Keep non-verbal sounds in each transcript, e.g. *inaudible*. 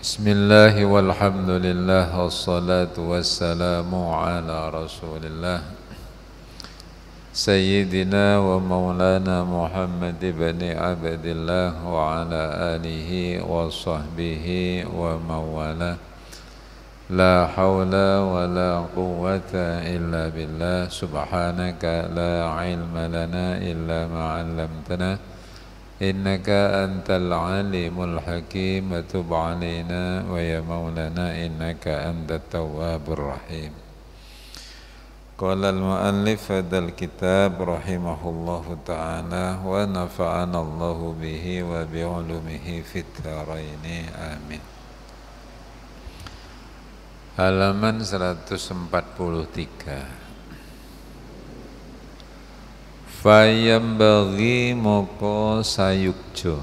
بسم الله والحمد لله والصلاة والسلام على رسول الله سيدنا ومولانا محمد بن عبد الله وعلى آله وصحبه ومن والاه لا حول ولا قوة إلا بالله سبحانك لا علم لنا إلا ما علمتنا إنك أنت العليم الحكيم وتب علينا ويا مولانا إنك أنت التواب الرحيم قال المؤلف هذا الكتاب رحمه الله تعالى ونفعنا الله به وبعلومه في الدارين آمين halaman 143 bagi moko sayukjo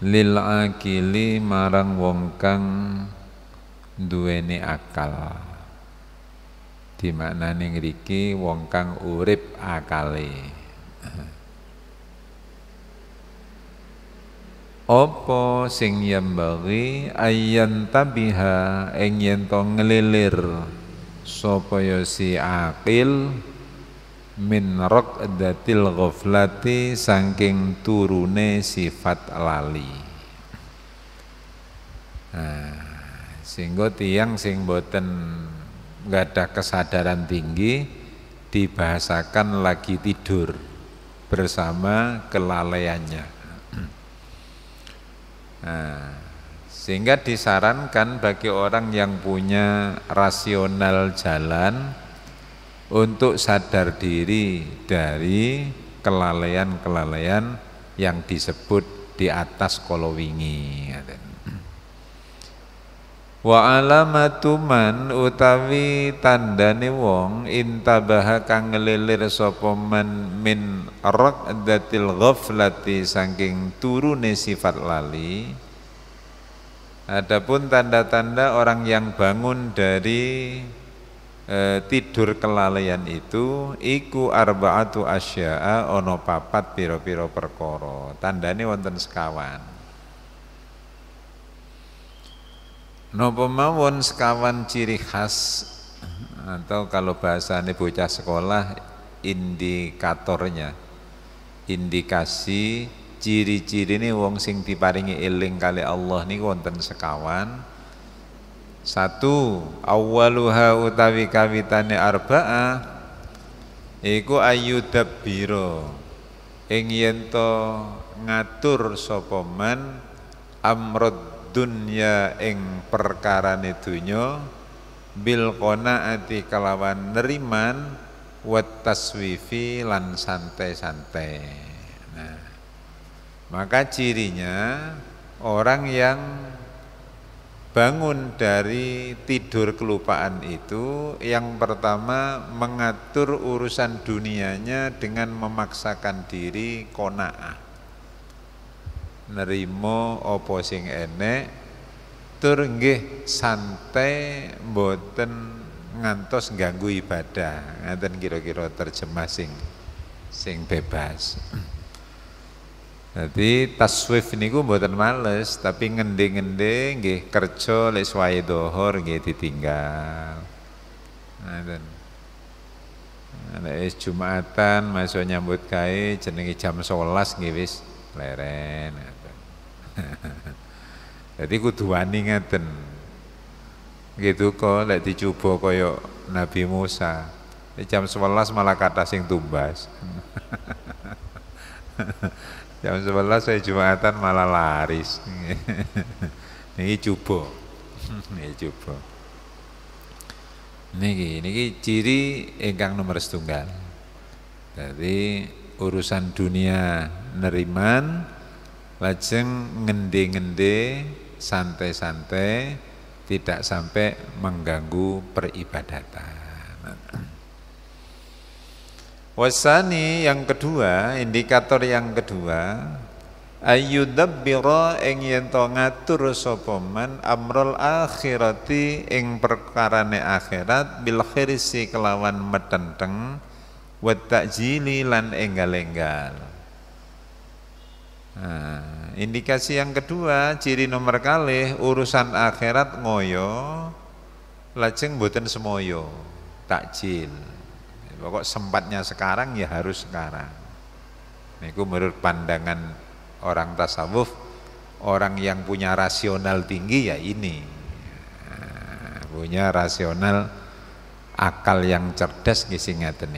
lil akili marang wong kang duweni akal Di dimaknani ngeriki wong kang urip akale Opo sing bagi ayan tabiha engyen to ngelilir sopoyo ya si akil min raqdatil ghaflati saking turune sifat lali nah, sehingga tiang sing boten nggak ada kesadaran tinggi dibahasakan lagi tidur bersama kelalaiannya nah, sehingga disarankan bagi orang yang punya rasional jalan untuk sadar diri dari kelalaian-kelalaian yang disebut di atas kolowingi wa alamatuman utawi tandane wong intabaha kang ngelilir sapa man min raqdatil ghaflati saking turune sifat lali adapun tanda-tanda orang yang bangun dari Eh, tidur kelalaian itu iku arbaatu asya'a ono papat piro-piro perkoro tandane wonten sekawan Nopo mawon sekawan ciri khas atau kalau bahasane bocah sekolah indikatornya indikasi ciri-ciri ini wong sing diparingi eling kali Allah nih wonten sekawan satu, awwaluha utawi kawitane arba'a iku ayyudabbira. Ing yen ngatur sopoman amrod dunya ing perkara donya bil ati kelawan neriman wat taswifi lan santai-santai. Nah, maka cirinya orang yang bangun dari tidur kelupaan itu yang pertama mengatur urusan dunianya dengan memaksakan diri kona'ah nerimo opo sing enek tur nggih santai mboten ngantos ganggu ibadah ngaten kira-kira terjemah sing sing bebas jadi taswif niku mboten males, tapi ngendeng-ngendeng, nggih kerja lek dohor nggih ditinggal. Ngoten. Nah, Nek Jumatan masuk nyambut kai jenenge jam 11 nggih wis leren. Nah, *laughs* Jadi kudu wani ngaten. Gitu kok lek dicoba kaya Nabi Musa. Jam 11 malah kata sing tumbas. *laughs* jam 11 saya jumatan malah laris *laughs* ini coba *laughs* ini coba niki niki ciri enggang nomor setunggal jadi urusan dunia neriman lajeng ngendi-ngendi santai-santai tidak sampai mengganggu peribadatan *clears throat* Wasani yang kedua, indikator yang kedua, ayyudabbira ing yento ngatur sapa man amrul akhirati ing perkarane akhirat bil khirsi kelawan metenteng wa ta'jili lan enggal-enggal. Nah, indikasi yang kedua, ciri nomor kalih urusan akhirat ngoyo lajeng boten semoyo, takjil. Pokok sempatnya sekarang ya harus sekarang. Niku menurut pandangan orang tasawuf, orang yang punya rasional tinggi ya ini. Eh, punya rasional akal yang cerdas nggih ngaten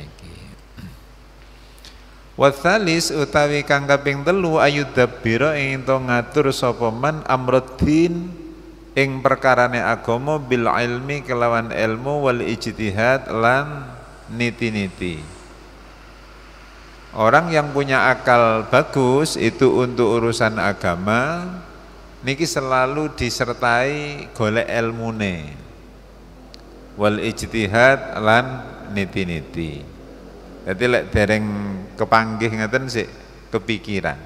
Wathalis utawi kang kaping telu ayudabbira ing to ngatur sapa man amruddin ing perkarane agama bil ilmi kelawan ilmu wal ijtihad lan niti-niti. Orang yang punya akal bagus itu untuk urusan agama niki selalu disertai golek ilmune. Wal ijtihad lan niti-niti. Jadi lek dereng kepanggih ngeten sik kepikiran.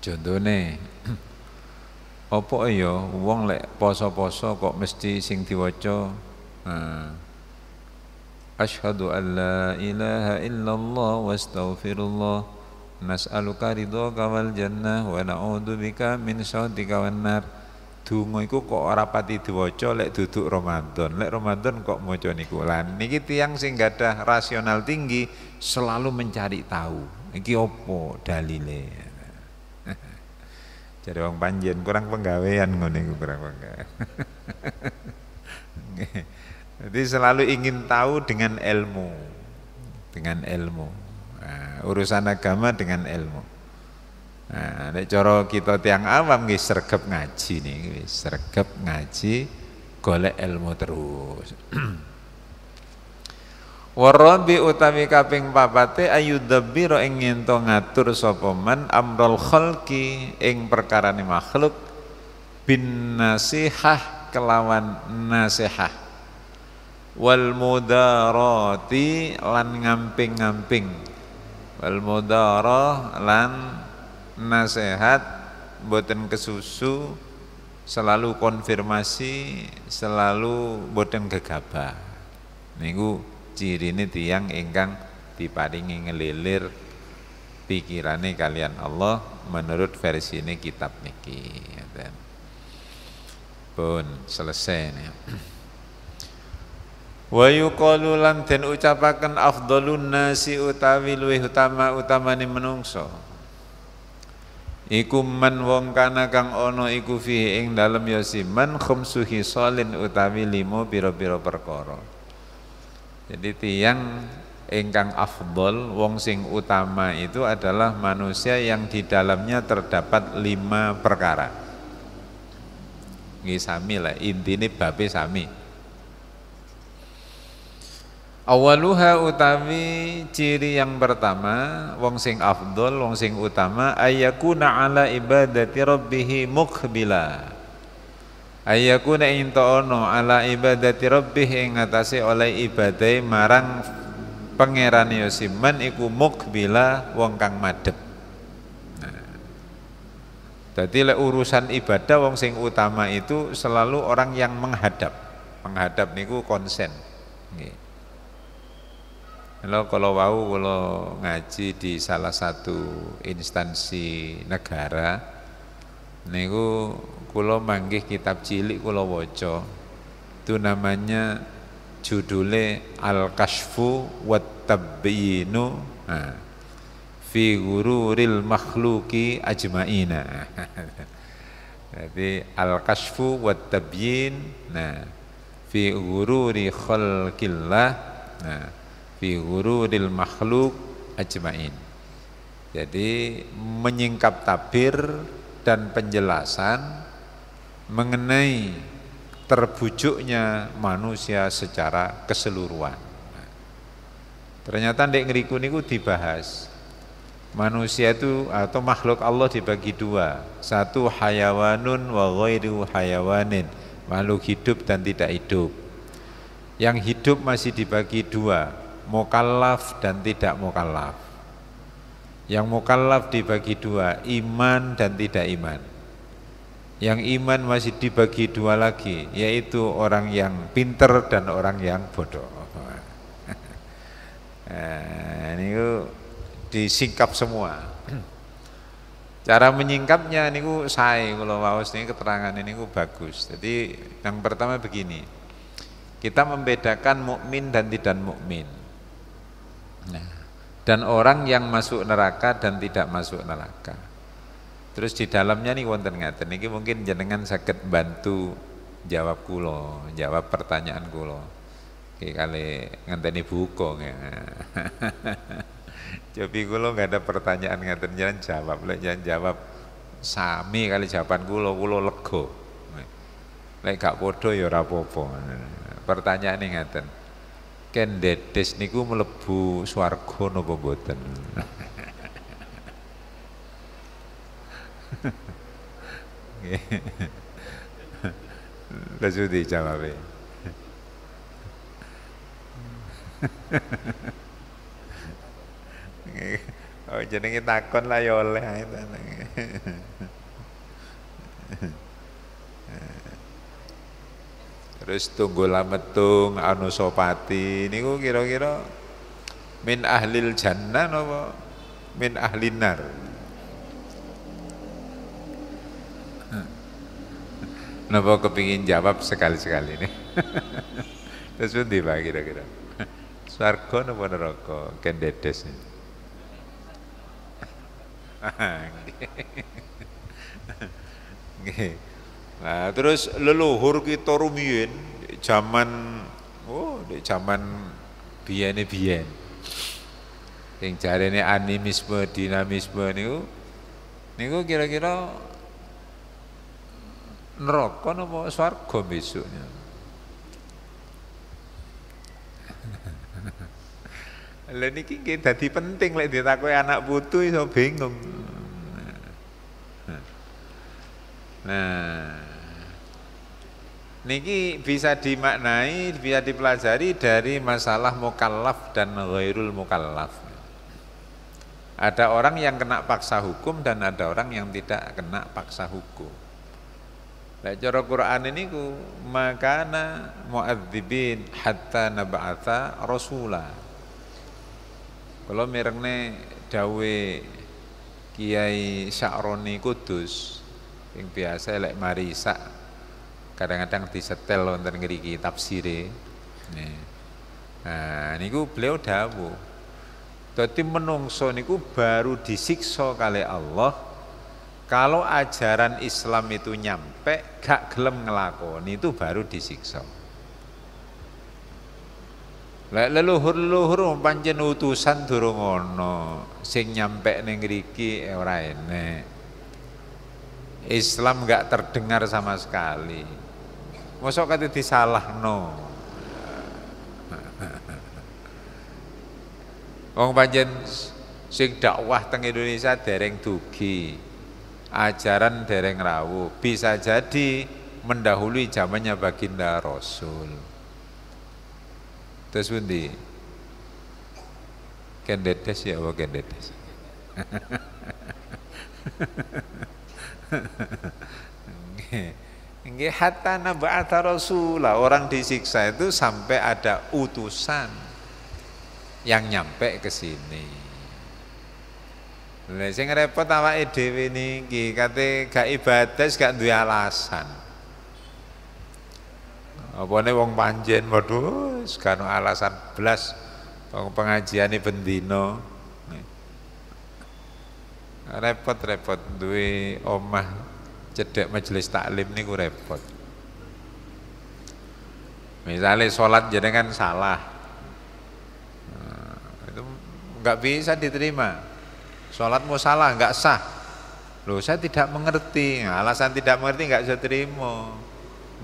Contohnya, *clears throat* apa ya wong lek poso-poso kok mesti sing diwaca nah, Ashhadu an la ilaha illallah wa astaghfirullah Nas'aluka ridhoka wal jannah wa na'udhu bika min sautika wan nar Dungo iku kok ora pati diwaca lek duduk Ramadan. Lek Ramadan kok maca niku. Lan niki tiyang sing gadah rasional tinggi selalu mencari tahu. Iki opo dalile? *laughs* Jadi wong panjen kurang penggawean ngono iku kurang penggawean. *laughs* Jadi selalu ingin tahu dengan ilmu, dengan ilmu. Nah, urusan agama dengan ilmu. Nah, coro cara kita tiang awam nggih sergap ngaji nih, sergap ngaji golek ilmu terus. *clears throat* Warabi utami kaping papate dabiro ingin to ngatur sopoman amrol kholki ing perkara ni makhluk bin nasihah kelawan nasihah wal mudarati lan ngamping-ngamping wal mudarah lan nasihat boten kesusu selalu konfirmasi selalu boten gegabah niku ini tiang ingkang diparingi ngelilir pikirane kalian Allah menurut versi ini kitab niki pun selesai nih wa yuqalu lan den ucapaken afdhalun nasi utawi luwih utama utamane menungso iku man wong kana kang ana iku fi ing dalem ya man khamsu hisalin utawi limo pira-pira perkara jadi tiang ingkang afdol wong sing utama itu adalah manusia yang di dalamnya terdapat lima perkara. Nggih sami lah, intine babe sami. Awaluha utawi ciri yang pertama wong sing afdol wong sing utama ayakuna ala ibadati rabbihi mukhbila. Ayakuna into ono ala ibadati rabbih ing atase oleh ibadai marang pangeran Yosiman iku mukbila wong kang madhep. Jadi nah, le urusan ibadah wong sing utama itu selalu orang yang menghadap. Menghadap niku konsen. Nggih. Kalau kalau wau kalau ngaji di salah satu instansi negara niku kalau manggih kitab cilik kalau woco Itu namanya judule Al-Kashfu wat tabiinu nah, fi gururil makhluki ajmaina. *laughs* Jadi Al-Kashfu wat tabiin, nah fi gururi khalqillah nah fi ghururil makhluk ajmain. Jadi menyingkap tabir dan penjelasan mengenai terbujuknya manusia secara keseluruhan. ternyata ndek ngeriku niku dibahas. Manusia itu atau makhluk Allah dibagi dua. Satu hayawanun wa ghairu hayawanin. Makhluk hidup dan tidak hidup. Yang hidup masih dibagi dua, mukallaf dan tidak mukallaf. Yang mukallaf dibagi dua, iman dan tidak iman. Yang iman masih dibagi dua lagi, yaitu orang yang pinter dan orang yang bodoh. Ini *laughs* eh, ini disingkap semua. *clears throat* Cara menyingkapnya ini ku say, kalau wawas ini keterangan ini ku bagus. Jadi yang pertama begini, kita membedakan mukmin dan tidak mukmin. Nah, dan orang yang masuk neraka dan tidak masuk neraka. Terus di dalamnya nih wonten ngaten niki mungkin jenengan sakit bantu jawab kulo, jawab pertanyaan kulo. Oke kali ngenteni buku ya. Jadi *laughs* kulo nggak ada pertanyaan ngaten jangan jawab, jangan jawab sami kali jawaban kulo kulo lego. Lek gak podo ya ora apa-apa. Pertanyaan ngaten kendedes niku melebu swarga napa mboten Lah sudi jawabe Oh jenenge takon lah ya oleh terus tunggul lametung anusopati niku kira-kira min ahlil jannah nopo min ahlin nar hmm. napa kepingin jawab sekali-sekali nih *laughs* terus nanti Pak kira-kira *laughs* swarga napa nih kendedes *laughs* nggih Nah, terus leluhur kita rumiyin zaman oh di zaman biyen biyen. Sing jarene animisme, dinamisme niku niku kira-kira neraka napa swarga besoknya. *laughs* Lah niki nggih dadi penting lek ditakoni anak putu iso bingung. Nah. Niki bisa dimaknai, bisa dipelajari dari masalah mukallaf dan ghairul mukallaf. Ada orang yang kena paksa hukum dan ada orang yang tidak kena paksa hukum. Lek cara Quran ini ku makana muadzibin hatta naba'atha rasula. Kalau mirengne dawe Kiai Sa'roni Kudus yang biasa lek marisa kadang-kadang disetel wonten ngriki tafsire nih nah niku beliau dawuh dadi menungso niku baru disiksa kali Allah kalau ajaran Islam itu nyampe gak gelem ngelakoni itu baru disiksa Lek leluhur-leluhur pancen utusan durung ana sing nyampe ning ngriki eh, ora enek. Islam gak terdengar sama sekali. Mosok salah, no. Wong panjen sing dakwah teng Indonesia dereng dugi. Ajaran dereng rawuh. Bisa jadi mendahului zamannya baginda Rasul. Terus pundi? Kendetes ya apa kendetes? *laughs* Nggih hatta naba'atha rasulah. Orang disiksa itu sampai ada utusan yang nyampe ke sini. Lah sing repot awake dhewe niki, kate gak ibadah gak duwe alasan. Apane wong panjen waduh gak alasan blas wong pengajiane Bendino, Repot-repot duwe omah cedek majelis taklim niku repot. Misalnya sholat jadi kan salah, nah, itu nggak bisa diterima. Sholat Sholatmu salah, nggak sah. Lo saya tidak mengerti. alasan tidak mengerti nggak bisa terima.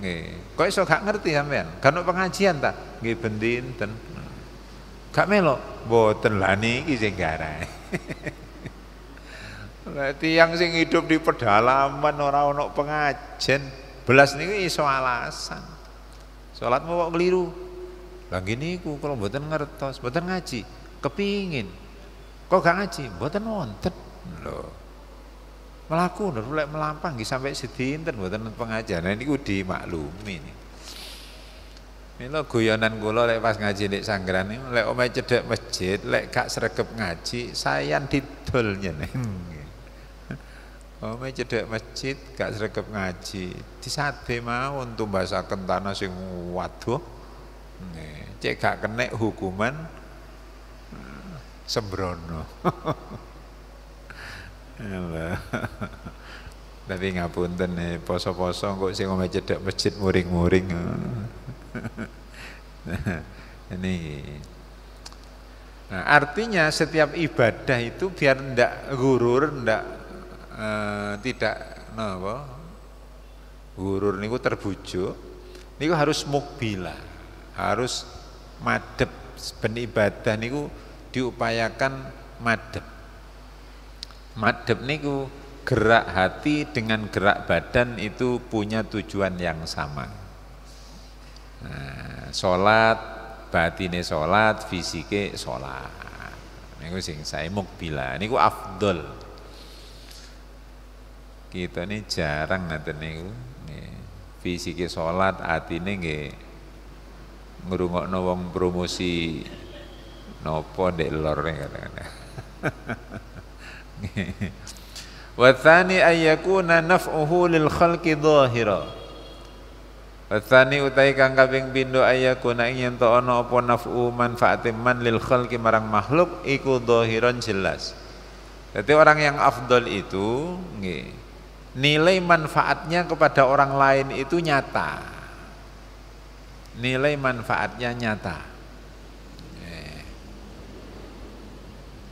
Nih, Kok iso gak ngerti sampean? Kan pengajian tak, Nggih ben ten, nah, Gak melok, boten lani, niki sing garai. *laughs* tiang sing hidup di pedalaman orang-orang pengajen belas niku iso alasan salatmu kok keliru lah ku kalau buatan ngertos buatan ngaji kepingin kok gak ngaji mboten wonten lho melaku lho lek melampah nggih sampe sedinten mboten pengajaran niku dimaklumi ini Mila guyonan kula lek pas ngaji nek sanggeran lek omahe cedhek masjid, lek gak sregep ngaji, sayan didol nih Oh, cedek masjid gak sregep ngaji. Di saat bema untuk bahasa kentana sih waduh. Nih, cek gak kenek hukuman hmm, sembrono. *laughs* *laughs* Tapi ngapunten nih, e, poso-poso kok sih omah cedek masjid muring-muring. *laughs* ini Nah, artinya setiap ibadah itu biar ndak gurur, ndak Eh, tidak napa gurur niku terbujuk niku harus mukbila, harus madep ben ibadah niku diupayakan madep. Madep niku gerak hati dengan gerak badan itu punya tujuan yang sama. Nah, salat batine salat, fisike salat. Niku sing saya mukbila, niku afdol kita ini jarang nih niku sholat hati atine nggih ngurungok nawang promosi nopo dek lor kadang-kadang *laughs* Wathani thani na naf'uhu lil khalqi dhahira Wathani utai kang kaping pindho na ing yen to ana apa naf'u manfaate man lil khalki marang makhluk iku dhahiran jelas Jadi orang yang afdol itu nggih nilai manfaatnya kepada orang lain itu nyata nilai manfaatnya nyata eh.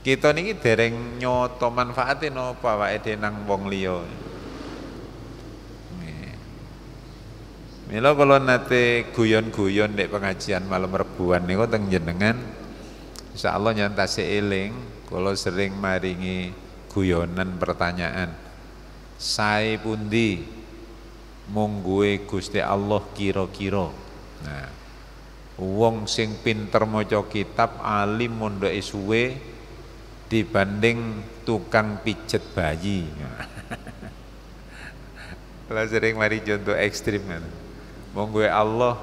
kita niki dereng nyoto manfaatin apa wae nang wong liya eh. Milo kalau nate guyon-guyon dek pengajian malam rebuan niku teng jenengan insyaallah nyantase eling kalau sering maringi guyonan pertanyaan sae pundi mungguhe Gusti Allah kira-kira. Nah, wong sing pinter maca kitab alim mondo suwe dibanding tukang pijet bayi. *laughs* Lah sering mari contoh ekstrim kan. Monggo Allah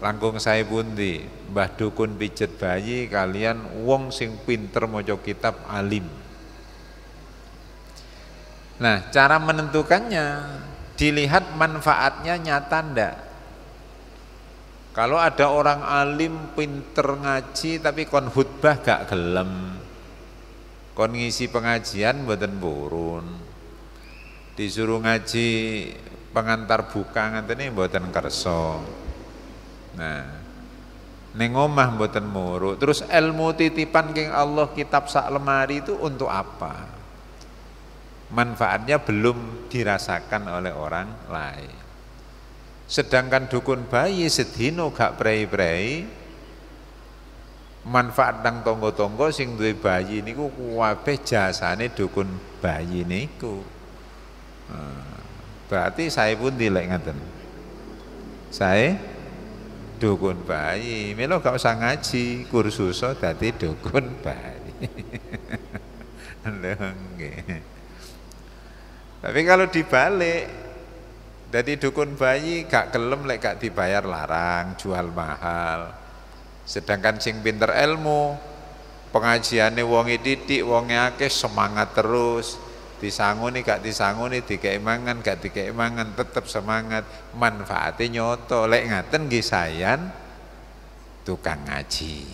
langkung saya pundi Mbah Dukun pijet bayi kalian wong sing pinter maca kitab alim. Nah, cara menentukannya dilihat manfaatnya nyata ndak. Kalau ada orang alim pinter ngaji tapi kon khutbah gak gelem. Kon ngisi pengajian mboten burun Disuruh ngaji pengantar buka ngateni e mboten kersa. Nah, ning omah mboten muruk. Terus ilmu titipan king Allah kitab sak lemari itu untuk apa? manfaatnya belum dirasakan oleh orang lain. Sedangkan dukun bayi sedino gak prei-prei manfaat nang tonggo-tonggo sing duwe bayi niku kuwabe jasane dukun bayi niku. Hmm, berarti saya pun dilek ngaten. Saya dukun bayi, melo gak usah ngaji, kursus dadi dukun bayi. *laughs* Lho nggih. Tapi kalau dibalik jadi dukun bayi gak kelem lek gak dibayar larang, jual mahal. Sedangkan sing pinter ilmu, pengajiannya wongi titik, wongi akeh semangat terus. Disanguni gak disanguni, dikeimangan gak dikeimangan, tetep semangat. Manfaatnya nyoto, lek ngaten gisayan tukang ngaji.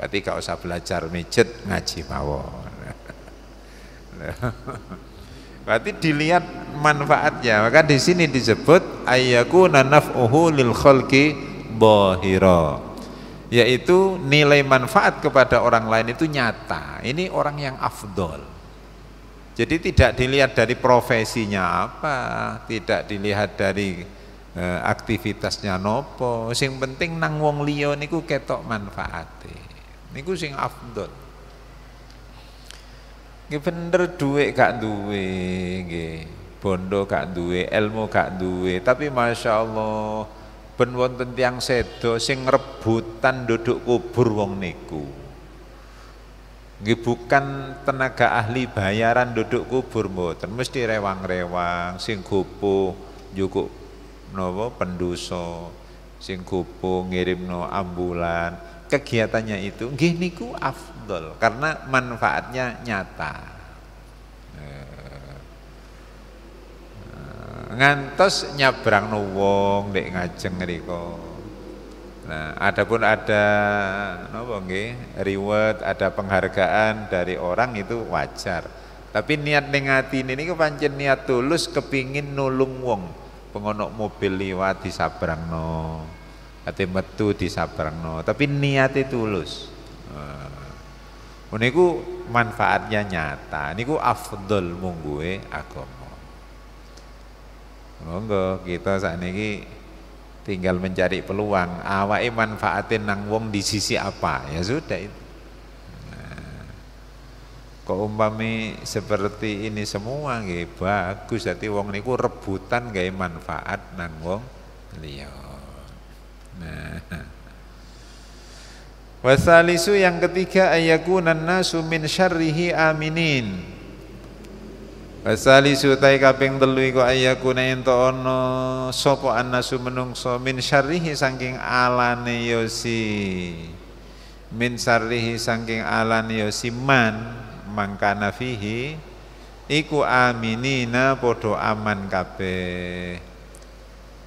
Berarti gak usah belajar mijet ngaji mawon. *laughs* Berarti dilihat manfaatnya. Maka di sini disebut ayyakuna naf'uhu lil khalqi bahira. Yaitu nilai manfaat kepada orang lain itu nyata. Ini orang yang afdol. Jadi tidak dilihat dari profesinya apa, tidak dilihat dari e, aktivitasnya nopo. Sing penting nang wong liya niku ketok manfaate. Niku sing afdol. Nggih bener duit gak duwe nggih. Bondo gak duwe, ilmu gak duwe, tapi Masya Allah ben wonten tiyang sedo sing rebutan duduk kubur wong niku. Nggih bukan tenaga ahli bayaran duduk kubur mboten, mesti rewang-rewang sing gopo njukuk napa penduso, sing gopo ngirimno ambulan. Kegiatannya itu nggih niku afdal afdol karena manfaatnya nyata eh, ngantos nyabrang wong dek ngajeng riko nah adapun ada nopo nggih reward ada penghargaan dari orang itu wajar tapi niat ning ini ini pancen niat tulus kepingin nulung wong pengonok mobil liwat di disabrangno hati metu di sabrang no tapi niat itu tulus nah, Niku manfaatnya nyata. Niku afdol mungguwe agama. Monggo kita saat ini tinggal mencari peluang Awak manfaatin nang wong di sisi apa ya sudah itu nah, kok umpami seperti ini semua nggih bagus jadi wong niku rebutan gak manfaat nang wong liya nah Wasalisu yang ketiga ayakunan nasu min syarrihi aminin. Wasalisu tai kaping telu iku ayakuna ento ono sapa annasu menungso min syarrihi saking alane yosi. Min syarrihi saking alane yosi man mangkana fihi iku aminina podo aman kabeh.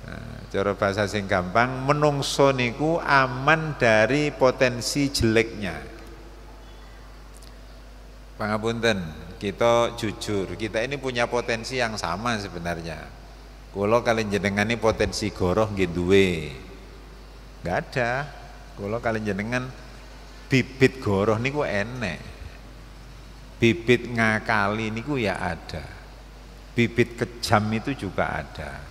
Nah, cara bahasa sing gampang menungso niku aman dari potensi jeleknya pangapunten kita jujur kita ini punya potensi yang sama sebenarnya kalau kalian jenengan ini potensi goroh gitu, duwe nggak ada kalau kalian jenengan bibit goroh niku enek bibit ngakali niku ya ada bibit kejam itu juga ada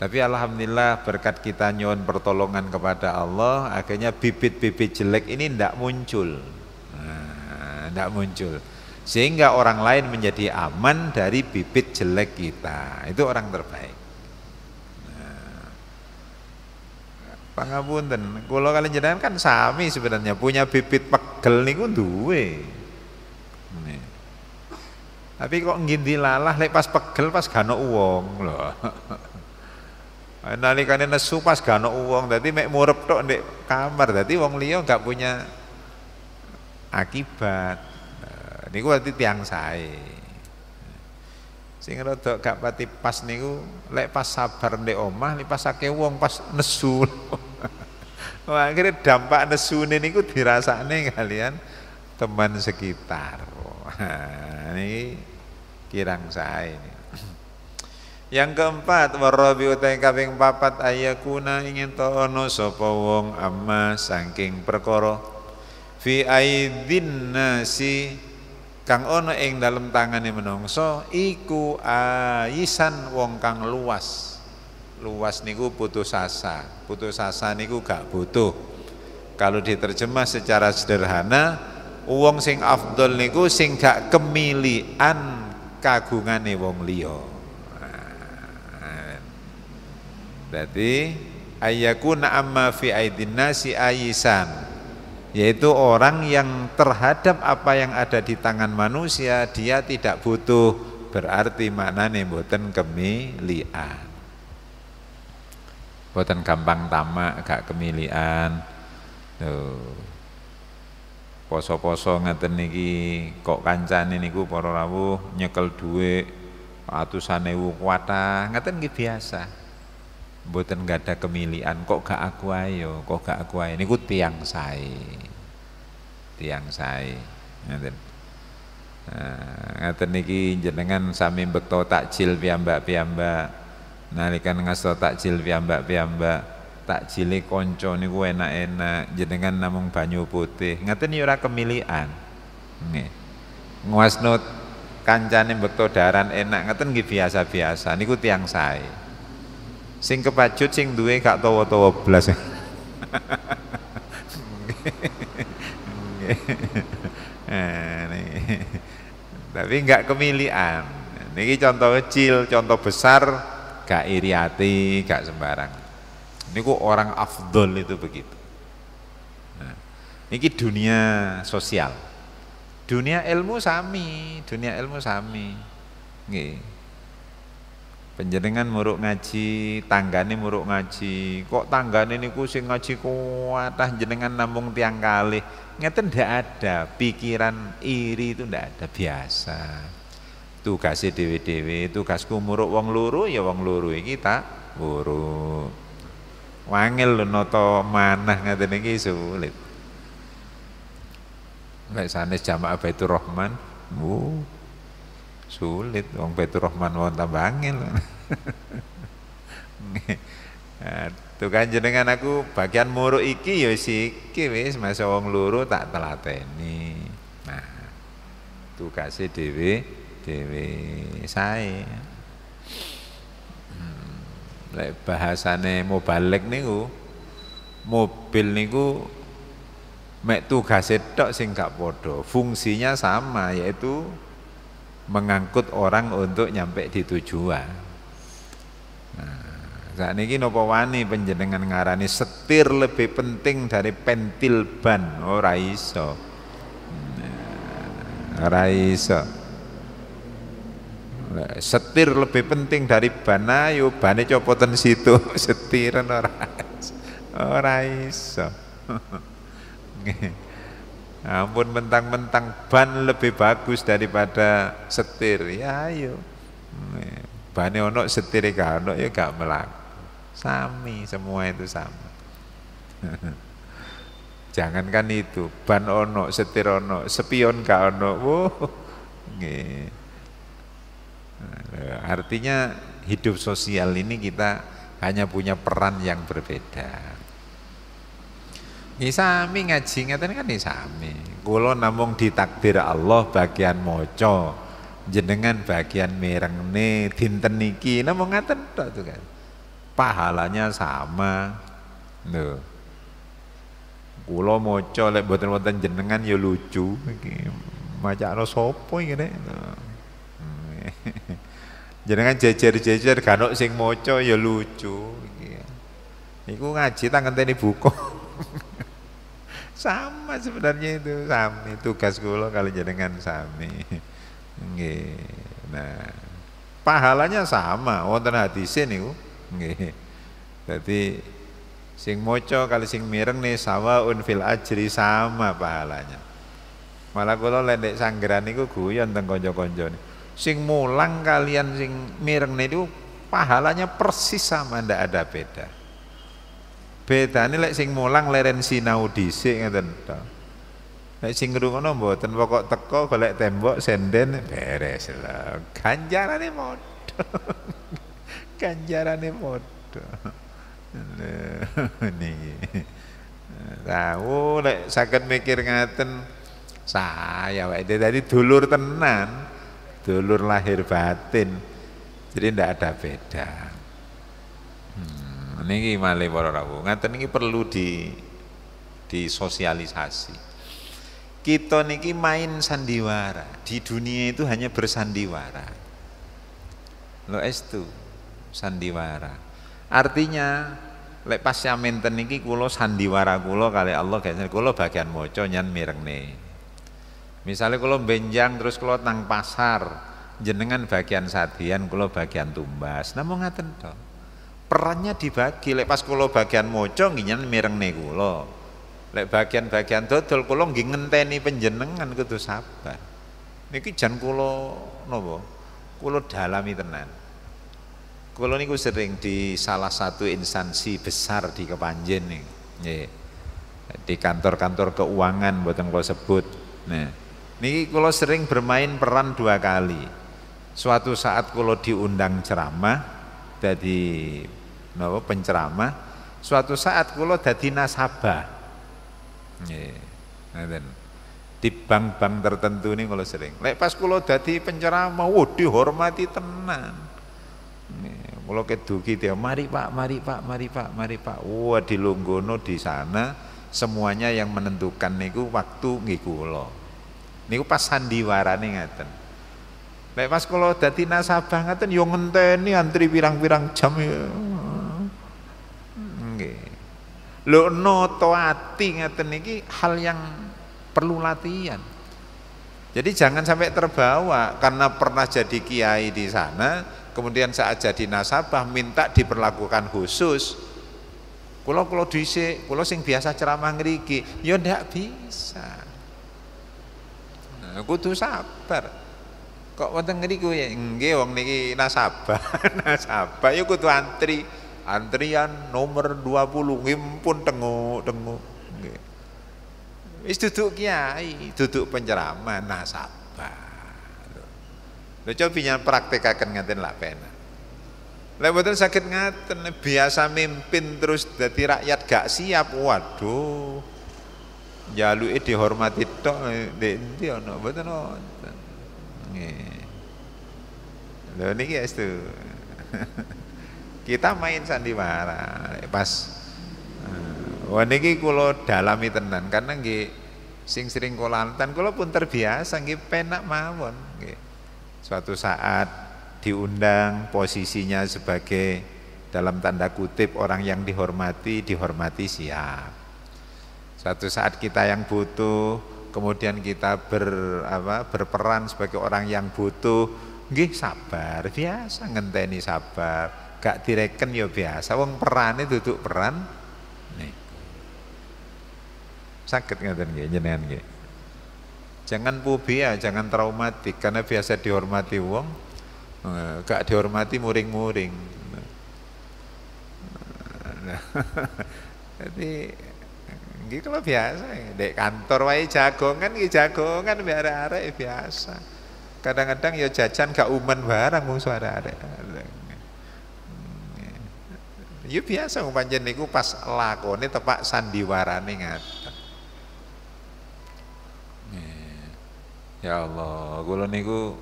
tapi alhamdulillah berkat kita nyuwun pertolongan kepada Allah, akhirnya bibit-bibit jelek ini tidak muncul. Nah, tidak muncul. Sehingga orang lain menjadi aman dari bibit jelek kita. Itu orang terbaik. Nah, Pangapunten, kalau kalian jadikan kan sami sebenarnya punya bibit pegel nih niku duwe. Tapi kok ngindi lalah lepas pegel pas gano uang loh. *laughs* Nah, nalikane nesu pas gak ono wong dadi mek murep tok di kamar jadi wong liya gak punya akibat nah, niku berarti tiang sae sing rada gak pati pas niku lek pas sabar ndek omah pas lipasake wong pas nesu *laughs* Wah, akhirnya dampak nesune niku nih kalian teman sekitar. ini *laughs* nah, kirang saya ini. Yang keempat warabi utai kaping papat ayakuna ingin toono sapa wong amma saking perkoro fi aidin nasi kang ono ing dalem tangane menungso iku ayisan wong kang luas. Luas niku putus asa. Putus asa niku gak butuh. Kalau diterjemah secara sederhana, wong sing afdol niku sing gak kemilian kagungane wong liya. Jadi ayaku amma fi aidin nasi ayisan yaitu orang yang terhadap apa yang ada di tangan manusia dia tidak butuh berarti maknane mboten kemilian buatan gampang tamak gak kemilian tuh poso-poso ngeten niki kok kancane niku para rawuh nyekel dhuwit atusan ewu kuwata ngeten iki biasa Mboten gak ada kemilian kok gak aku ayo, kok gak aku ayo. Niku tiang sae. Tiang saya. Ngaten. Eh, ngaten niki jenengan sami bekto takjil piambak piambak, Nalikan ngasto takjil piambak tak Takjile konco niku enak-enak, jenengan namung banyu putih. Ngaten ni ora kemilian. Nih. Nguasno kancane bekto daran enak ngeten nggih biasa-biasa niku tiang sae sing kepacut, sing duwe gak tawa-tawa blas tapi nggak kemilian ini contoh kecil contoh besar gak iri hati gak sembarang ini kok orang afdol itu begitu ini nah, dunia sosial dunia ilmu sami dunia ilmu sami Nggih. Penjaringan muruk ngaji, tangga tanggane muruk ngaji. Kok tangga tanggane niku sing ngaji kuat? Tah, jenengan namung tiang kali. Ngeten ndak ada pikiran iri itu ndak ada biasa. Tugasnya dewe-dewe, tugasku muruk wong luru, ya wong luru iki tak buru. Wangil lho noto manah ngaten iki sulit. Lek sanes jamaah Baitur Rahman, wuh sulit wong Beturrahman wong tambangin tuh kan jenengan aku bagian muru iki ya siki wis masa wong luru tak telateni nah tugase dhewe dhewe sae hmm, lek bahasane balik niku mobil niku mek tugase tok sing gak padha fungsinya sama yaitu mengangkut orang untuk nyampe di tujuan. Nah, saat ini nopo wani penjenengan ngarani setir lebih penting dari pentil ban oh raiso nah, raiso setir lebih penting dari ban ayo bane copotan situ *laughs* setiran ora oh, raiso. *laughs* Ampun mentang-mentang ban lebih bagus daripada setir. Ya ayo. ban ono setir gak ono ya gak melak Sami semua itu sama. *laughs* jangan kan itu, ban ono, setir ono, sepion gak ono. Wow. Nge. Artinya hidup sosial ini kita hanya punya peran yang berbeda. Ya sami ngaji ngaten kan ya sami. Kula namung ditakdir Allah bagian moco jenengan bagian mirengne dinten niki namung ngaten tok tuh kan. Pahalanya sama. Lho. Kula moco lek mboten boten jenengan ya lucu iki. Macakno sapa iki nek. Hmm. *laughs* jenengan jejer-jejer ganok sing moco ya lucu iki. Iku ngaji tangenteni buku. *laughs* sama sebenarnya itu sami tugas kulo kalau jenengan sami nggih nah pahalanya sama wonten sini niku nggih dadi sing moco kali sing mireng nih sama unfil ajri sama pahalanya malah kulo lendek sanggeran niku guyon teng konjo nih sing mulang kalian sing mireng niku pahalanya persis sama ndak ada beda beda ini lek sing mulang leren sinau dhisik ngeten to. Lek sing ngrungono mboten pokok teko golek tembok senden beres lah. Ganjarane modho. *laughs* Ganjarane modho. Niki. oh, lek saged mikir ngaten saya wae dari dulur tenan, dulur lahir batin. Jadi ndak ada beda niki malih para rawuh. Ngaten niki perlu di sosialisasi Kita niki main sandiwara. Di dunia itu hanya bersandiwara. Lo es tu sandiwara. Artinya lek pas menten niki kula sandiwara kula kali Allah kaya kula bagian maca nyan mirengne. Misalnya kula benjang terus kula nang pasar, jenengan bagian sadian kula bagian tumbas. Namun ngaten to perannya dibagi lek pas kulo bagian maca nginyen mireng ne kula lek bagian-bagian dodol kula nggih ngenteni panjenengan kudu sabar niki jan kulo napa kulo dalami tenan Kulo niku sering di salah satu instansi besar di Kepanjen nih, di kantor-kantor keuangan buatan kula sebut nah niki kula sering bermain peran dua kali suatu saat kulo diundang ceramah jadi napa penceramah suatu saat kula dadi nasabah nggih ngoten di bank-bank tertentu nih kalau sering lek pas kula dadi penceramah wah dihormati tenan kula keduki dia mari Pak mari Pak mari Pak mari Pak wah di Longgono di sana semuanya yang menentukan niku waktu nggih kula niku pas nih ngaten Lek pas kula dadi nasabah ngaten yo ngenteni antri pirang-pirang jam ya no toati ngeten iki hal yang perlu latihan. Jadi jangan sampai terbawa karena pernah jadi kiai di sana, kemudian saat jadi nasabah minta diperlakukan khusus. Kulo kulo dhisik, kulo sing biasa ceramah ngeriki, ya ndak bisa. Nah, tuh sabar. Kok wonten ngriku ya nggih wong niki nasabah, *laughs* nasabah ya kudu antri antrian nomor 20 ngimpun tenguk-tenguk nggih wis duduk kiai duduk penceramah nasabah lo coba praktek akan ngaten lah pena lewatan sakit ngaten biasa mimpin terus jadi rakyat gak siap waduh jaluke dihormati tok itu endi ana ono wonten nggih nih niki estu *laughs* Kita main sandiwara pas eh, Wah niki kula dalami tenan karena nggih sing sering kolantan kalau pun terbiasa nggih penak mawon Suatu saat diundang posisinya sebagai dalam tanda kutip orang yang dihormati dihormati siap. Suatu saat kita yang butuh kemudian kita ber apa berperan sebagai orang yang butuh nggih sabar biasa ngenteni sabar gak direken ya biasa wong perane duduk peran niku sakit ngoten nggih jenengan nggih jangan pubia, ya, jangan traumatik karena biasa dihormati wong eh, gak dihormati muring-muring *laughs* jadi gitu kalau biasa ya, di kantor wae jagongan ki jagongan biar arek ya biasa kadang-kadang ya jajan gak umen barang mung suara arek Ya biasa pancen niku pas lakone tepak sandiwarane ngaten. Ya. ya Allah, kula niku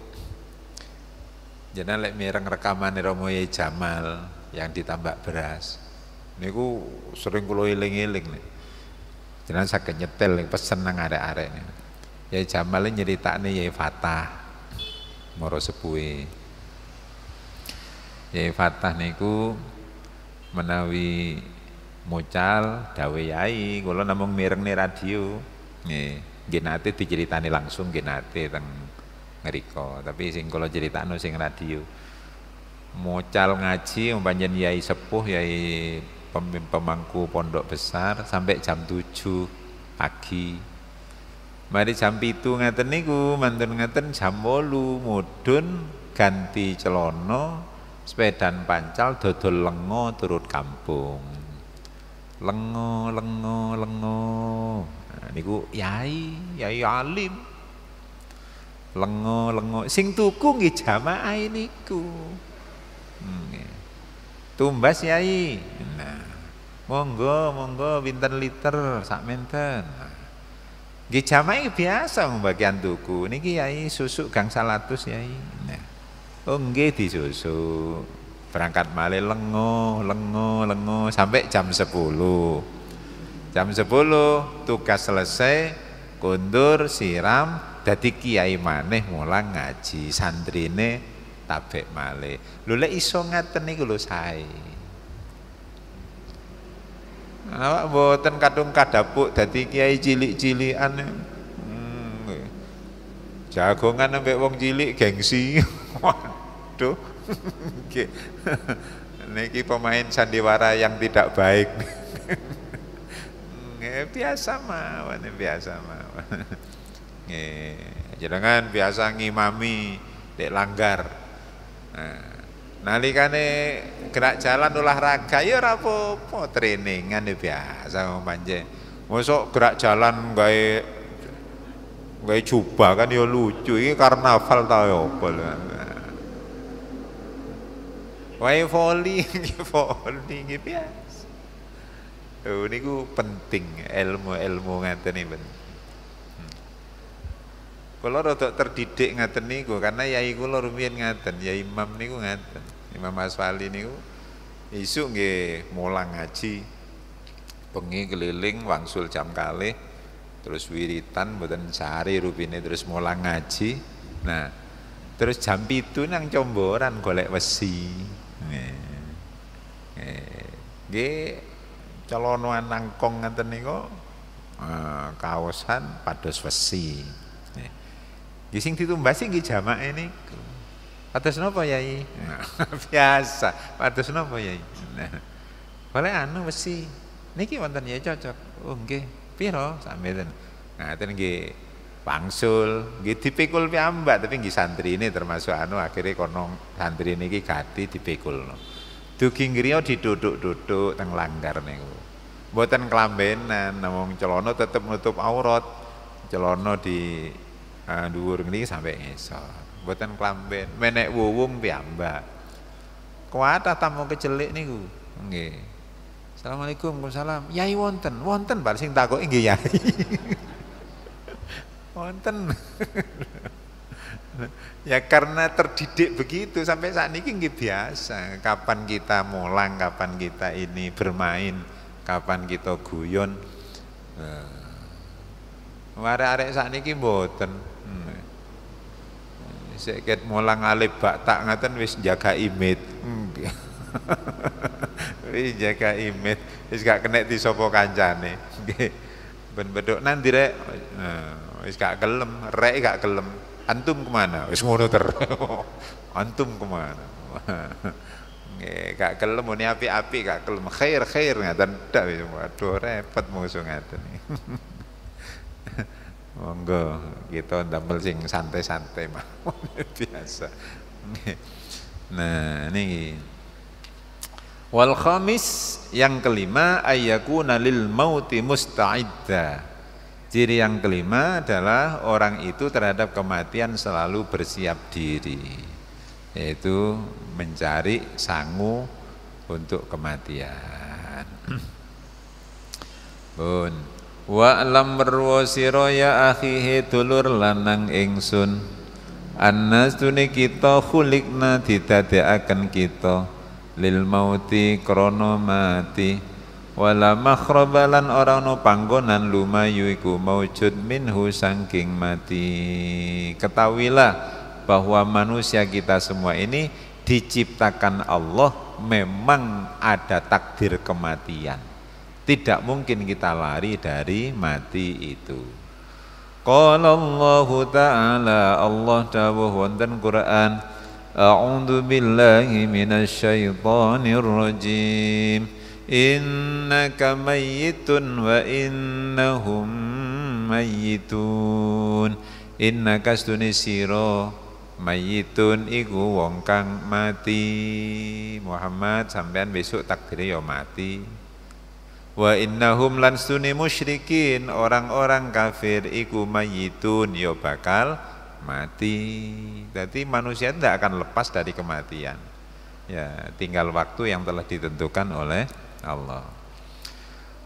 jenengan lek mireng rekamane Romo Jamal yang ditambah beras. Niku sering kula eling-eling nih. Jenengan saged nyetel pesen nang arek-arek niku. Ya Jamal e nyeritakne Yai Fatah moro sepuhe. Yai Fatah niku menawi mochal, dawe yai kula namung mirengne radio nggih nggih nate diceritani langsung nggih nate teng ngriko tapi sing kula critakno sing radio mucal ngaji umpanjen yai sepuh yai pemangku pondok besar sampai jam 7 pagi mari jam itu ngaten niku mantun ngaten jam bolu, mudun, ganti celono sepedan pancal dodol lengo turut kampung lengo lengo lengo nah, niku yai yai alim lengo lengo sing tuku nggih jamaah niku hmm, tumbas yai nah monggo monggo binten liter sak menten nah, nggih jamaah biasa pembagian tuku niki yai susu gang salatus yai nah Oh nggih susu Berangkat malih lengo, lengo, lengo sampai jam 10. Jam 10 tugas selesai, kundur, siram, dadi kiai maneh mulang ngaji santrine tabek malih. Lho lek iso ngaten niku lho sae. Awak mboten kadung kadapuk dadi kiai cilik-cilikan. Hmm. Jagongan ambek wong cilik gengsi. *laughs* Dodo. *laughs* Oke. *laughs* Niki pemain sandiwara yang tidak baik. *laughs* Nggih, biasa mawon, biasa mawon. Nggih, jenengan biasa ngimami dek langgar. Nah, nalikane gerak jalan olahraga ya ora apa-apa treningan ya biasa wong panjen mosok gerak jalan gawe gawe coba kan ya lucu ini karnaval ta ya apa Wae falling? *laughs* Falling? nggih biasa. Oh niku penting ilmu-ilmu ngaten ben. Hmm. Kalau rada terdidik ngaten niku karena yai kula rumiyin ngaten, ya Imam niku ngaten. Imam Aswali niku isu nggih mulang ngaji. pengi keliling wangsul jam kali, terus wiritan mboten sehari rupine terus mulang ngaji. Nah, terus jam itu nang comboran golek wesi nggih calon nangkong ngeten niko eh, padus besi Di nggih sing ditumbasi nggih jamak ini padus nopo yai nah. *laughs* biasa padus nopo yai nah. boleh anu besi niki wonten ya cocok oh nggih piro sak mboten nah pangsul gitu dipikul piambak tapi nggih santri ini termasuk anu akhirnya konong santri ini niki ganti dipikul dugi ngriya diduduk-duduk teng langgar niku mboten kelambenan namun celono tetep nutup aurat Celono di uh, dhuwur ini sampai ngisor mboten kelamben menek wuwung piambak kuatah tamu kecelik niku nggih Assalamualaikum, Waalaikumsalam. Yai wonten, wonten bar sing takoki nggih yai. *laughs* wonten *laughs* ya karena terdidik begitu sampai saat ini nggih biasa kapan kita mulang, kapan kita ini bermain kapan kita guyon nah, arek-arek saat ini mboten hmm. Eh, seket mulang alip bak tak ngaten wis jaga imit *laughs* wis jaga imit wis gak kena sopo kancane ben bedok nanti rek. nah. Wis gak gelem, rek gak gelem. Antum kemana? Wis ngono ter. *laughs* Antum kemana? *laughs* Nggih, gak gelem muni api-api gak gelem. Khair khair ngaten dak wis waduh repot musuh ngaten. *laughs* Monggo kita ndamel sing santai-santai mah, biasa. Nah, niki. Wal khamis yang kelima ayyakuna lil mauti musta'idda Ciri yang kelima adalah orang itu terhadap kematian selalu bersiap diri, yaitu mencari sangu untuk kematian. Bun. Wa alam siro ya akhihe dulur lanang ingsun Anas tuni kita khulikna didadekaken kita lil mauti krono mati wala makhrabalan orang no panggonan lumayu iku maujud minhu sangking mati ketahuilah bahwa manusia kita semua ini diciptakan Allah memang ada takdir kematian tidak mungkin kita lari dari mati itu Qala Allah Ta'ala Allah dawuh wonten Quran A'udzu billahi minasy syaithanir rajim innaka mayyitun wa innahum mayyitun innaka stune siro mayyitun iku wong kang mati Muhammad sampean besok takdir ya mati wa innahum lan stune musyrikin orang-orang kafir iku mayyitun ya bakal mati jadi manusia tidak akan lepas dari kematian ya tinggal waktu yang telah ditentukan oleh Allah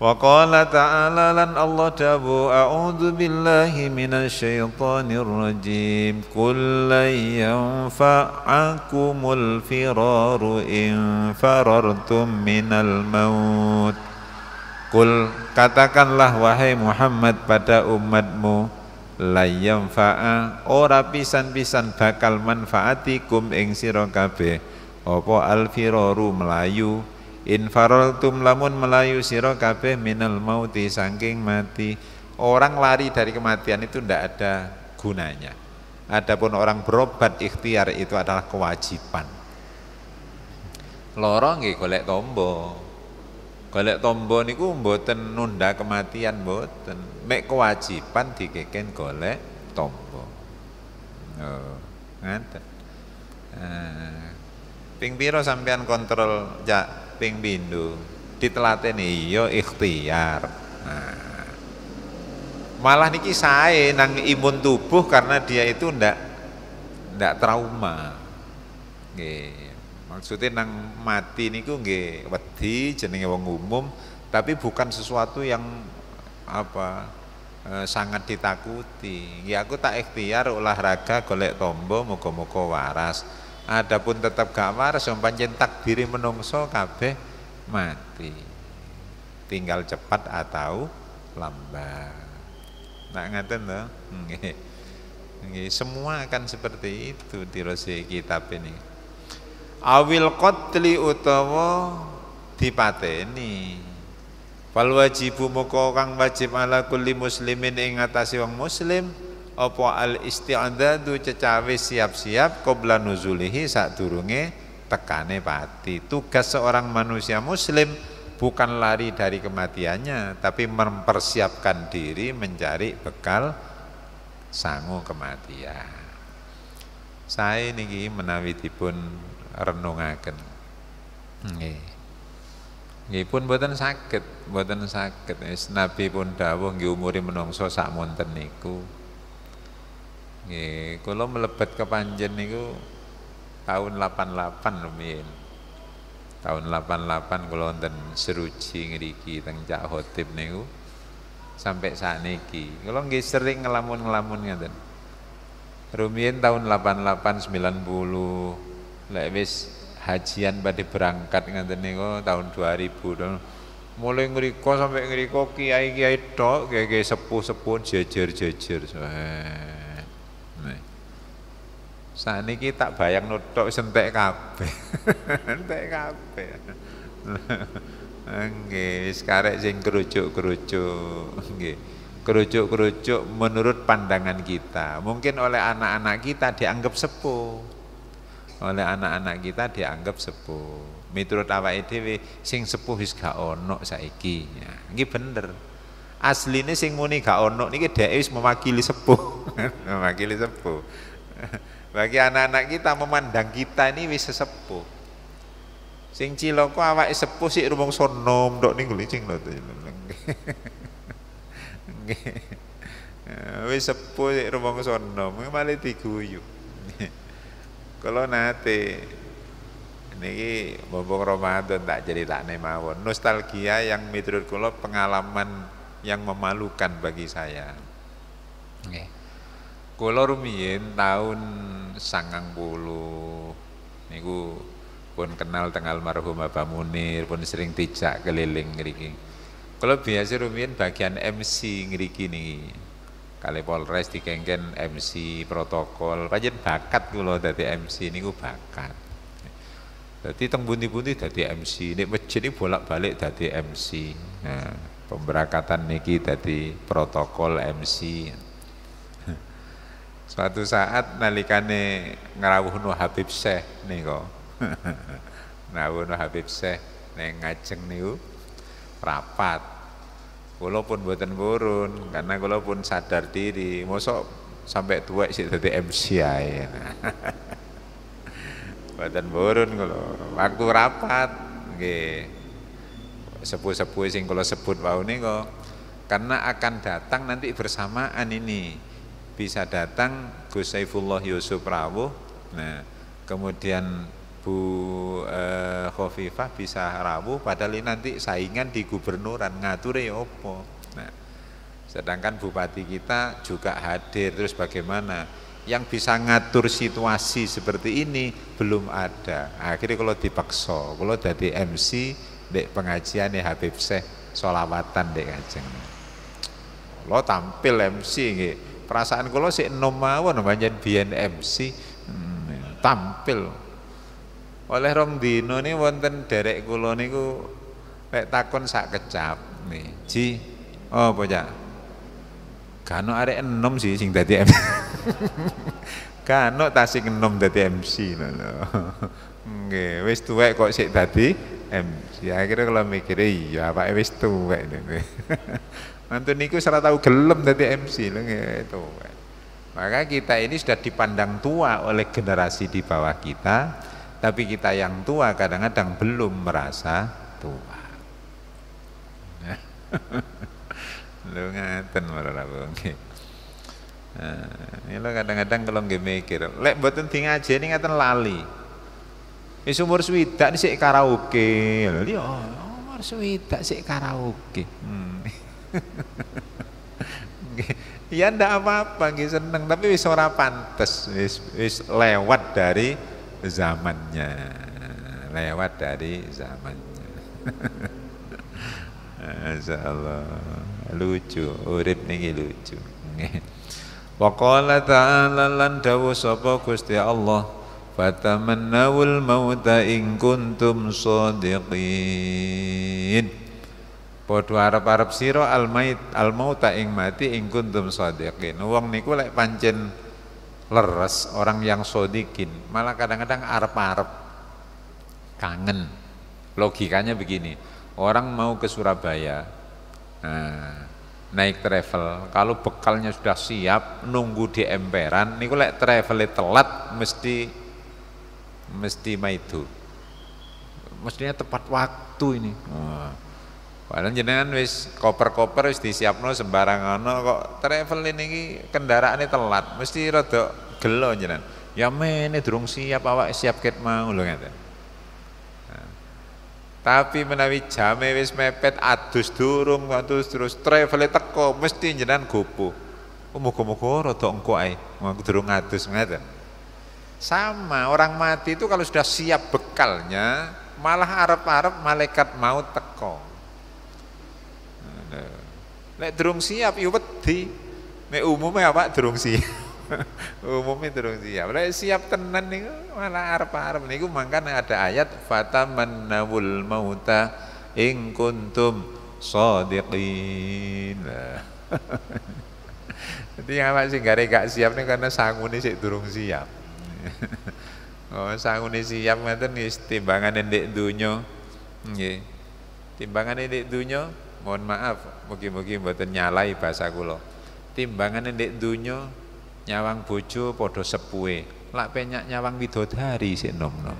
Wa qala ta'ala lan Allah dawu A'udhu billahi minasyaitanir rajim Kullan yanfa'akumul firaru In farartum minal maut Kul katakanlah wahai Muhammad pada umatmu layam fa'a ora pisan-pisan bakal manfaatikum ing sirokabe opo apa alfiraru melayu Infaroltum lamun melayu siro kabeh minal mauti sangking mati Orang lari dari kematian itu tidak ada gunanya Adapun orang berobat ikhtiar itu adalah kewajiban Lorongi nggih golek tombo Golek tombo niku mboten nunda kematian mboten Mek kewajiban dikeken golek tombo Oh, ngaten. Eh, ping piro sampean kontrol ya, kaping bindu ditelateni yo ya ikhtiar nah. malah niki saya nang imun tubuh karena dia itu ndak ndak trauma nggih maksudnya nang mati niku nggih wedi jenenge wong umum tapi bukan sesuatu yang apa e, sangat ditakuti ya aku tak ikhtiar olahraga golek tombo moga moko waras adapun tetap gak waras, yang pancen takdiri menungso kabeh mati tinggal cepat atau lambat nak ngaten to nggih semua akan seperti itu di rosi kitab ini awil qatli utawa dipateni fal wajibu muka kang wajib ala kulli muslimin ingatasi atase muslim apa al isti'dadu cecawe siap-siap qobla nuzulihi sadurunge tekane pati. Tugas seorang manusia muslim bukan lari dari kematiannya tapi mempersiapkan diri mencari bekal sangu kematian. Saya niki menawi dipun renungaken. Nggih. Nggih pun boten saged, boten saged. Nabi pun dawuh nggih umure menungso sak monten niku. Nggih, kula mlebet kepanjen niku tahun 88 rumiyin. Tahun 88 kula wonten Seruci ngriki teng Cak nih niku sampai saat niki, Kula nggih sering ngelamun-ngelamun ngeten. Rumiyin tahun 88 90 lek wis hajian pada berangkat ngeten niku tahun 2000 mulai ngeriko sampai ngeriko kiai kiai tok kiai kiai sepuh sepuh jejer jejer eh. Saniki tak bayang nutuk sentek kabeh. sentek *laughs* kabeh. Nggih, sekarang sing kerucuk-kerucuk. Nggih. Kerucuk-kerucuk menurut pandangan kita. Mungkin oleh anak-anak kita dianggap sepuh. Oleh anak-anak kita dianggap sepuh. Miturut awake dhewe sing sepuh wis gak ono saiki. Ya, iki bener. Asline sing muni gak ono niki dhek wis mewakili sepuh. *laughs* mewakili sepuh. Bagi anak-anak kita memandang kita ini wis sepuh. Sing ciloko awak sepuh sih rumong sonom dok niku licing loh. Wis sepuh sih rumong sonom malah diguyu. Kalau nate ini mumpung Ramadan tak jadi tak mawon. Nostalgia yang menurut kulo pengalaman yang memalukan bagi saya. Okay. Kula rumiyin tahun sangang puluh niku pun kenal tengah almarhum Bapak Munir pun sering tijak keliling ngriki. Kula biasa rumiyin bagian MC ngriki niki. Kali Polres dikengken MC protokol, pancen bakat kula dadi MC niku bakat. Tadi teng bundi-bundi dadi MC, ini, masjid bolak-balik dadi MC. Nah, pemberangkatan niki dadi protokol MC. Suatu saat nalikane ngrawuhno Habib nih *laughs* kok ngerawuh ngrawuhno Habib Syekh ning ngajeng niku rapat. walaupun buatan mboten purun karena walaupun sadar diri, mosok sampai tua sih dadi MC ae. *laughs* mboten purun kula. Waktu rapat nggih. Sepuh-sepuh sing kula sebut wau kok karena akan datang nanti bersamaan ini bisa datang Gus Saifullah Yusuf Rawuh nah kemudian Bu eh, Khofifah bisa rawuh padahal ini nanti saingan di gubernuran ngatur ya opo nah sedangkan bupati kita juga hadir terus bagaimana yang bisa ngatur situasi seperti ini belum ada akhirnya kalau dipaksa kalau dari MC dek pengajian ya Habib Syekh solawatan dek ngajeng lo tampil MC gitu perasaan kula sik enom mawon pancen biyen MC hmm, tampil oleh rong dino nih wonten derek kula niku lek takon sak kecap nih ji oh bocah kano arek enom sih sing dadi MC kano *laughs* tasik enom dadi MC no, nggih Wes tuwek kok sik dadi M. Ya akhirnya kalau mikir, iya Pak wis tuwek ini. Mantun *laughs* niku salah tahu gelem dari MC itu. Maka kita ini sudah dipandang tua oleh generasi di bawah kita, tapi kita yang tua kadang-kadang belum merasa tua. lo *laughs* Lu ngaten marah Nah, ini lo kadang-kadang kalau nggak mikir, lek buatin tinggal aja ini ngaten lali. Wis umur swidak sik karaoke. Iya, iya, umur swidak sik karaoke. Hmm. *laughs* ya ndak apa-apa nggih seneng, tapi wis ora pantes, wis wis lewat dari zamannya. Lewat dari zamannya. *laughs* Masyaallah. lucu, urip niki lucu. Wa qala ta'ala lan dawuh sapa Gusti Allah fatamannawul mauta ing kuntum shadiqin padha arep-arep sira al mait al mauta ing mati ing kuntum shadiqin wong niku lek pancen leres orang yang sodikin malah kadang-kadang arep-arep kangen logikanya begini orang mau ke Surabaya nah, naik travel kalau bekalnya sudah siap nunggu di emperan niku lek travelnya telat mesti mesti maitu. Mestinya tepat waktu ini. Nah. Padahal jenengan wis koper-koper wis disiapno sembarang ana kok travel ini kendaraannya telat, mesti rada gelo jenengan. Ya mene durung siap awak siap ket mau lho ngeten. Nah. Tapi menawi jame wis mepet adus durung terus terus travel teko mesti jenengan gopo. Oh, muga-muga rada engko ae, durung adus ngeten. Sama, orang mati itu kalau sudah siap bekalnya, malah arep-arep malaikat maut teko. Nah, nek durung siap ya wedi. Nek umume apa durung siap. *laughs* umume durung siap. Nek siap tenan niku malah arep-arep niku mangkane ada ayat fatamannawul mauta ing kuntum shadiqin. *laughs* Jadi yang masih gak siap nih karena nih sih durung siap. *laughs* oh sangune siap ngoten nggih timbangan ndek dunyo, nggih. timbangan ndek dunyo mohon maaf mungkin-mungkin mboten nyalai bahasa kula. timbangan ndek dunyo nyawang bojo podo sepuhe. Lak penyak nyawang widodari sik nom-nom.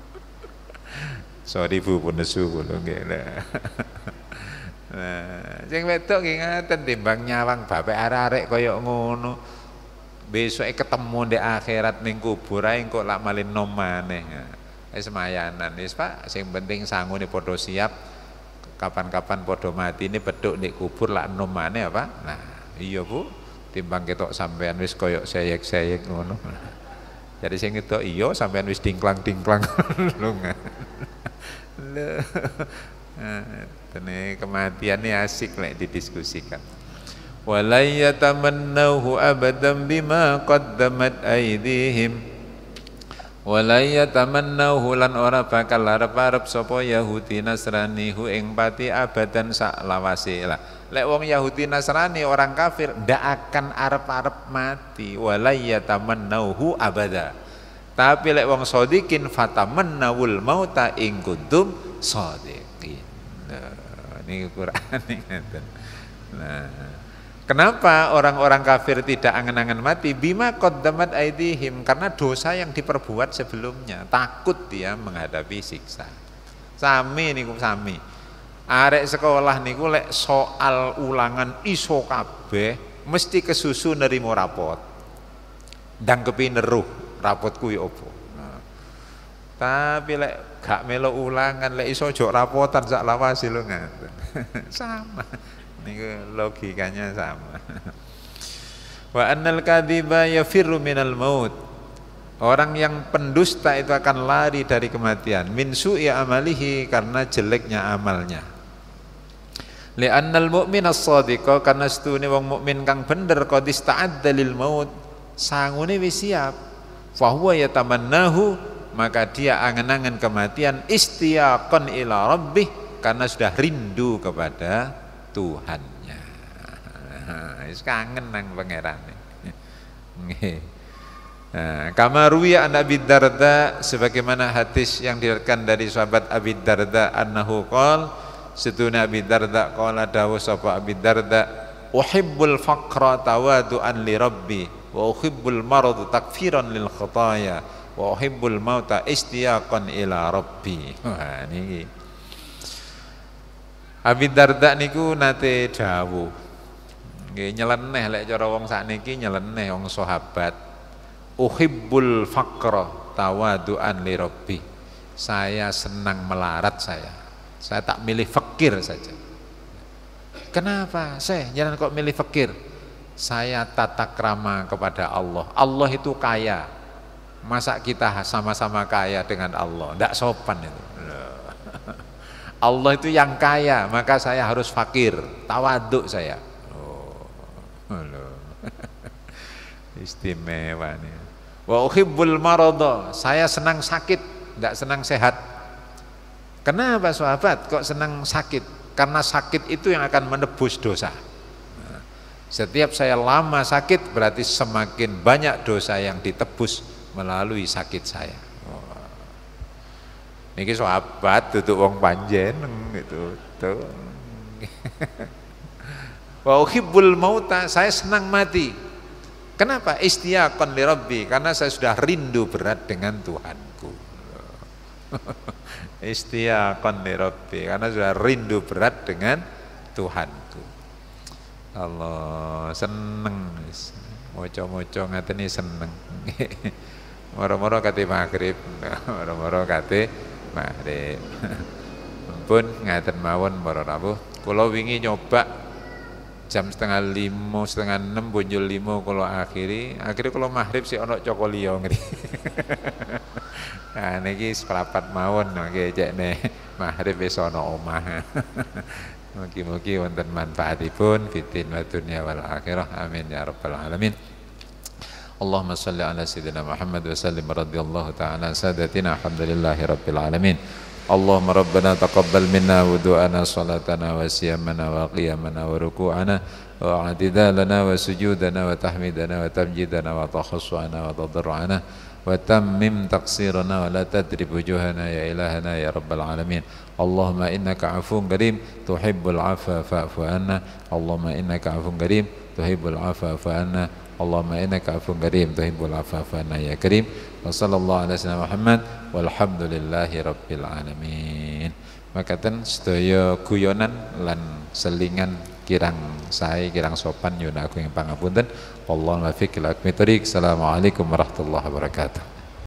*laughs* Sorry Bu punesu kula nggih. *laughs* Nah, sing wedok nggih ngaten timbang nyawang bapak arek-arek kaya ngono besok ketemu di akhirat ning kubur ae kok lak male nom maneh wis mayanan wis Pak sing penting sangune padha siap kapan-kapan padha mati ini beduk di kubur lak nom maneh apa, ya, nah iya Bu timbang ketok sampean wis koyok seyek-seyek ngono jadi sing itu iya sampean wis dingklang-dingklang lunga *laughs* *laughs* nah, Tene kematian ini asik lek didiskusikan. ولن يتمنوه bima qaddamat قدمت أيديهم lan ora bakal arep-arep sapa Yahudi Nasrani hu ing pati abadan sak lawase lah lek wong Yahudi Nasrani orang kafir ndak akan arep-arep mati wala abada tapi lek wong sadikin fatamannawul mauta ing kuntum sadiqin nah, ini Quran ngeten nah Kenapa orang-orang kafir tidak angan-angan mati? Bima qaddamat aidihim karena dosa yang diperbuat sebelumnya. Takut dia menghadapi siksa. Sami niku sami. Arek sekolah niku lek soal ulangan iso kabeh mesti kesusu dari rapot. kepi neruh rapot kui opo. Nah. Tapi lek gak melo ulangan lek iso jok rapotan sak lawasi *laughs* Sama. Ini logikanya sama. Wa annal kadhiba yafirru minal maut. Orang yang pendusta itu akan lari dari kematian min su'i amalihi karena jeleknya amalnya. Li'annal mu'min as-sadiqa karena setune wong mukmin kang bener qad ista'adda lil maut sangune wis siap. huwa yatamannahu maka dia angen-angen kematian istiaqan ila rabbih karena sudah rindu kepada Tuhannya. Wis kangen nang pangerane. Nggih. Nah, an Abi Darda sebagaimana hadis yang diriwayatkan dari sahabat Abi Darda annahu qol setuna Abi Darda qala dawu sapa Abi Darda uhibbul faqra tawadu'an li rabbi wa uhibbul marad takfiran lil khataya wa uhibbul mauta istiyaqan ila rabbi. Abi Darda niku nate Dawu, Nggih nyeleneh lek cara wong sakniki nyeleneh wong sahabat. Uhibbul faqra tawaduan li rabbi. Saya senang melarat saya. Saya tak milih fakir saja. Kenapa? Saya jangan kok milih fakir. Saya tata krama kepada Allah. Allah itu kaya. Masa kita sama-sama kaya dengan Allah? Tidak sopan itu. Allah itu yang kaya, maka saya harus fakir, tawaduk saya. Oh, halo. *laughs* Istimewa nih. Wa uhibbul saya senang sakit, tidak senang sehat. Kenapa sahabat kok senang sakit? Karena sakit itu yang akan menebus dosa. Setiap saya lama sakit berarti semakin banyak dosa yang ditebus melalui sakit saya niki sahabat tutup uang panjeneng gitu tuh *laughs* wa uhibbul mauta saya senang mati kenapa istiyaqan li rabbi karena saya sudah rindu berat dengan Tuhanku *laughs* istiyaqan li rabbi karena sudah rindu berat dengan Tuhanku Allah seneng moco-moco ngateni seneng *laughs* moro-moro kate maghrib moro-moro kate Nah, maghrib pun ngaten mawon para rawuh kula wingi nyoba jam setengah lima setengah enam bunjul lima kalau akhiri akhirnya kalau maghrib si ono coko liya ngri *laughs* nah niki seprapat mawon nggih cek ne maghrib wis ono omah *laughs* Mugi-mugi manfaat manfaatipun fitin wa dunya wal akhirah. Amin ya rabbal alamin. Allahumma salli ala sayyidina Muhammad wa salli radhiyallahu ta'ala sadatina alhamdulillahi rabbil alamin Allahumma rabbana taqabbal minna wudu'ana salatana wa siyamana wa qiyamana wa ruku'ana wa adidalana wa sujudana wa tahmidana wa tamjidana wa takhusu'ana wa tadru'ana wa tammim taqsirana wa la tadrib wujuhana ya ilahana ya rabbal alamin Allahumma innaka afun karim tuhibbul afa fa'fu anna Allahumma innaka afun karim tuhibbul afa fa'anna Allahumma innaka afun karim tuhibbul afa fa'na ya karim wa sallallahu alaihi wasallam Muhammad walhamdulillahi rabbil alamin makaten sedaya guyonan lan selingan kirang sae kirang sopan yun aku ing pangapunten Allahumma fiqil akmi assalamualaikum warahmatullahi wabarakatuh